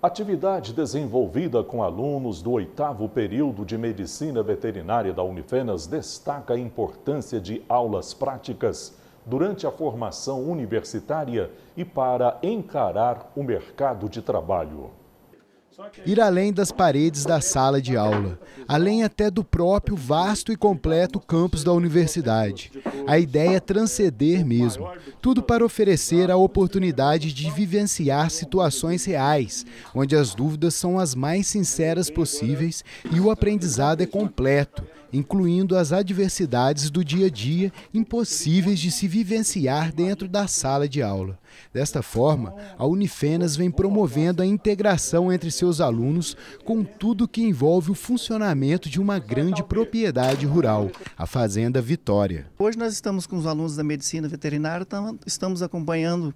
Atividade desenvolvida com alunos do oitavo período de Medicina Veterinária da Unifenas destaca a importância de aulas práticas durante a formação universitária e para encarar o mercado de trabalho. Ir além das paredes da sala de aula, além até do próprio vasto e completo campus da universidade. A ideia é transcender mesmo. Tudo para oferecer a oportunidade de vivenciar situações reais, onde as dúvidas são as mais sinceras possíveis e o aprendizado é completo incluindo as adversidades do dia a dia impossíveis de se vivenciar dentro da sala de aula. Desta forma, a Unifenas vem promovendo a integração entre seus alunos com tudo que envolve o funcionamento de uma grande propriedade rural, a Fazenda Vitória. Hoje nós estamos com os alunos da medicina veterinária, estamos acompanhando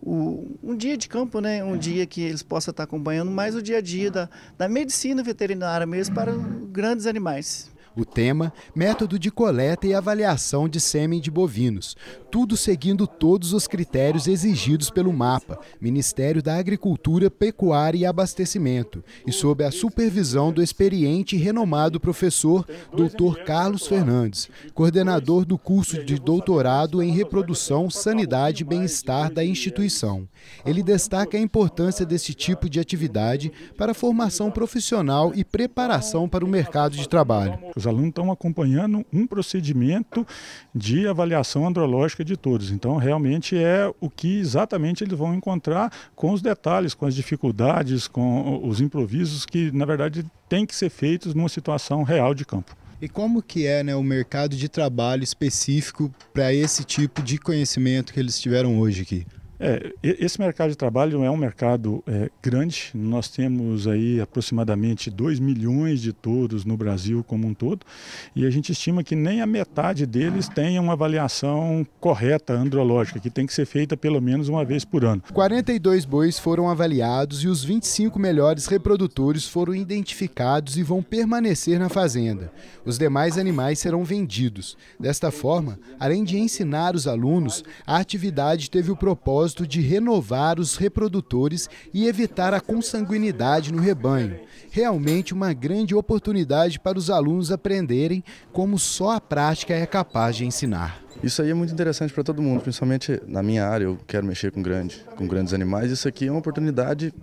o, um dia de campo, né? um dia que eles possam estar acompanhando mais o dia a dia da, da medicina veterinária mesmo para grandes animais. O tema: método de coleta e avaliação de sêmen de bovinos. Tudo seguindo todos os critérios exigidos pelo MAPA, Ministério da Agricultura, Pecuária e Abastecimento, e sob a supervisão do experiente e renomado professor Dr. Carlos Fernandes, coordenador do curso de doutorado em reprodução, sanidade e bem-estar da instituição. Ele destaca a importância desse tipo de atividade para a formação profissional e preparação para o mercado de trabalho. Os alunos estão acompanhando um procedimento de avaliação andrológica de todos. Então, realmente é o que exatamente eles vão encontrar com os detalhes, com as dificuldades, com os improvisos que, na verdade, têm que ser feitos numa situação real de campo. E como que é né, o mercado de trabalho específico para esse tipo de conhecimento que eles tiveram hoje aqui? É, esse mercado de trabalho é um mercado é, grande. Nós temos aí aproximadamente 2 milhões de touros no Brasil como um todo, e a gente estima que nem a metade deles tenha uma avaliação correta andrológica, que tem que ser feita pelo menos uma vez por ano. 42 bois foram avaliados e os 25 melhores reprodutores foram identificados e vão permanecer na fazenda. Os demais animais serão vendidos. Desta forma, além de ensinar os alunos, a atividade teve o propósito propósito de renovar os reprodutores e evitar a consanguinidade no rebanho. Realmente uma grande oportunidade para os alunos aprenderem como só a prática é capaz de ensinar. Isso aí é muito interessante para todo mundo, principalmente na minha área, eu quero mexer com, grande, com grandes animais. Isso aqui é uma oportunidade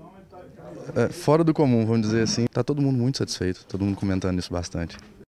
é, fora do comum, vamos dizer assim. Está todo mundo muito satisfeito, todo mundo comentando isso bastante.